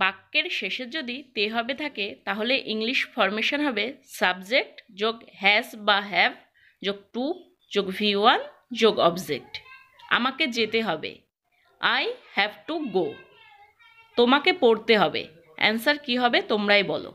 বাক্যের শেষে যদি তে হবে থাকে তাহলে ইংলিশ ফরমেশন হবে সাবজেক্ট যোগ হ্যাজ বা হ্যাভ যোগ টু যোগ ভি ওয়ান যোগ অবজেক্ট আমাকে যেতে হবে আই হ্যাভ টু গো তোমাকে পড়তে হবে অ্যান্সার কি হবে তোমরাই বলো